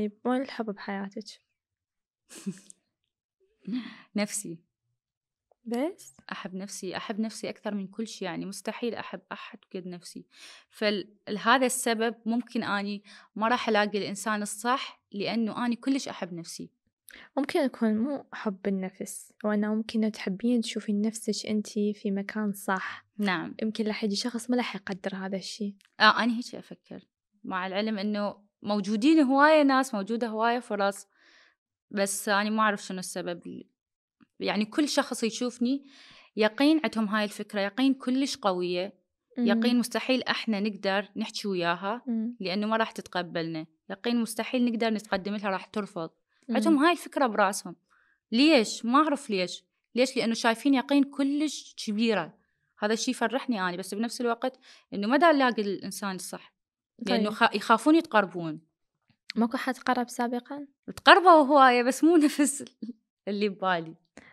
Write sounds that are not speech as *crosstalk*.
طيب وين الحب بحياتك؟ *laughs* نفسي بس أحب نفسي أحب نفسي أكثر من كل شيء يعني مستحيل أحب أحد قد نفسي فلهذا السبب ممكن أني ما راح ألاقي الإنسان الصح لأنه أني كلش أحب نفسي ممكن يكون مو حب النفس وأنه ممكن تحبين تشوفين نفسك أنت في مكان صح نعم يمكن لحد شخص ما راح يقدر هذا الشيء آه أنا هيك أفكر مع العلم أنه موجودين هواية ناس موجودة هواية فرص بس أنا ما أعرف شنو السبب يعني كل شخص يشوفني يقين عندهم هاي الفكرة يقين كلش قوية يقين مستحيل احنا نقدر نحكي وياها لانه ما راح تتقبلنا يقين مستحيل نقدر نتقدم لها راح ترفض عندهم هاي الفكره براسهم ليش ما اعرف ليش ليش لانه شايفين يقين كلش كبيره هذا الشيء يفرحني انا بس بنفس الوقت انه ما دا الاقي الانسان الصح لانه طيب. يخافون يتقربون ماكو حد قرب سابقا؟ تقربوا هواية بس مو نفس اللي ببالي